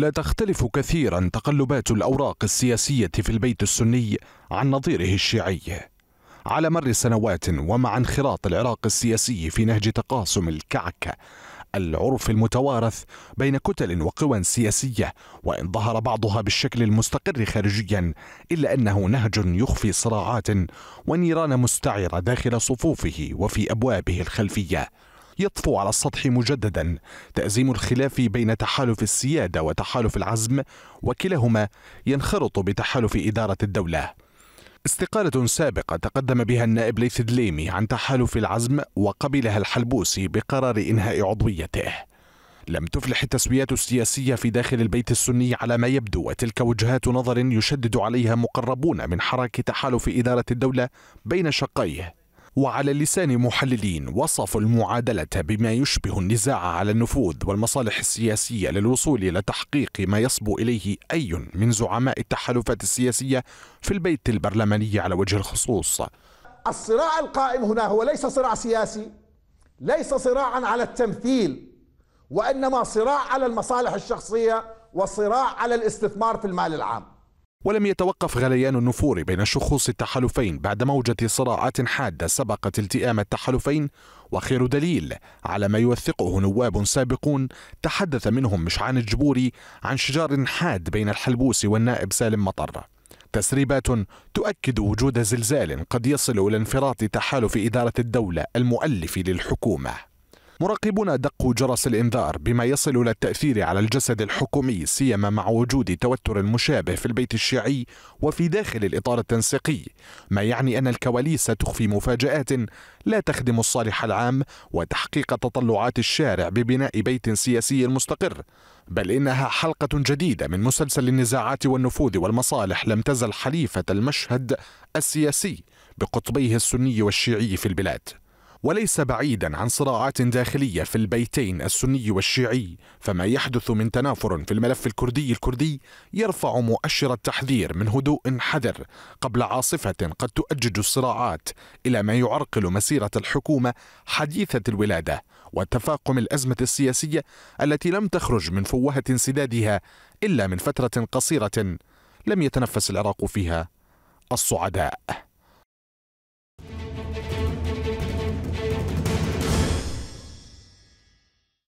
لا تختلف كثيرا تقلبات الأوراق السياسية في البيت السني عن نظيره الشيعي على مر سنوات ومع انخراط العراق السياسي في نهج تقاسم الكعكة العرف المتوارث بين كتل وقوى سياسية وإن ظهر بعضها بالشكل المستقر خارجيا إلا أنه نهج يخفي صراعات ونيران مستعرة داخل صفوفه وفي أبوابه الخلفية يطفو على السطح مجددا تأزيم الخلاف بين تحالف السيادة وتحالف العزم وكلاهما ينخرط بتحالف إدارة الدولة استقالة سابقة تقدم بها النائب ليث دليمي عن تحالف العزم وقبلها الحلبوسي بقرار إنهاء عضويته لم تفلح التسويات السياسية في داخل البيت السني على ما يبدو وتلك وجهات نظر يشدد عليها مقربون من حراك تحالف إدارة الدولة بين شقيه وعلى لسان محللين وصفوا المعادلة بما يشبه النزاع على النفوذ والمصالح السياسية للوصول إلى تحقيق ما يصبو إليه أي من زعماء التحالفات السياسية في البيت البرلماني على وجه الخصوص الصراع القائم هنا هو ليس صراع سياسي ليس صراعا على التمثيل وإنما صراع على المصالح الشخصية وصراع على الاستثمار في المال العام ولم يتوقف غليان النفور بين شخوص التحالفين بعد موجة صراعات حادة سبقت التئام التحالفين وخير دليل على ما يوثقه نواب سابقون تحدث منهم مشعان الجبوري عن شجار حاد بين الحلبوس والنائب سالم مطر تسريبات تؤكد وجود زلزال قد يصل إلى انفراط تحالف إدارة الدولة المؤلف للحكومة مراقبون دقوا جرس الإنذار بما يصل إلى التأثير على الجسد الحكومي سيما مع وجود توتر مشابه في البيت الشيعي وفي داخل الإطار التنسيقي ما يعني أن الكواليس تخفي مفاجآت لا تخدم الصالح العام وتحقيق تطلعات الشارع ببناء بيت سياسي مستقر بل إنها حلقة جديدة من مسلسل النزاعات والنفوذ والمصالح لم تزل حليفة المشهد السياسي بقطبيه السني والشيعي في البلاد وليس بعيدا عن صراعات داخلية في البيتين السني والشيعي فما يحدث من تنافر في الملف الكردي الكردي يرفع مؤشر التحذير من هدوء حذر قبل عاصفة قد تؤجج الصراعات إلى ما يعرقل مسيرة الحكومة حديثة الولادة وتفاقم الأزمة السياسية التي لم تخرج من فوهة انسدادها إلا من فترة قصيرة لم يتنفس العراق فيها الصعداء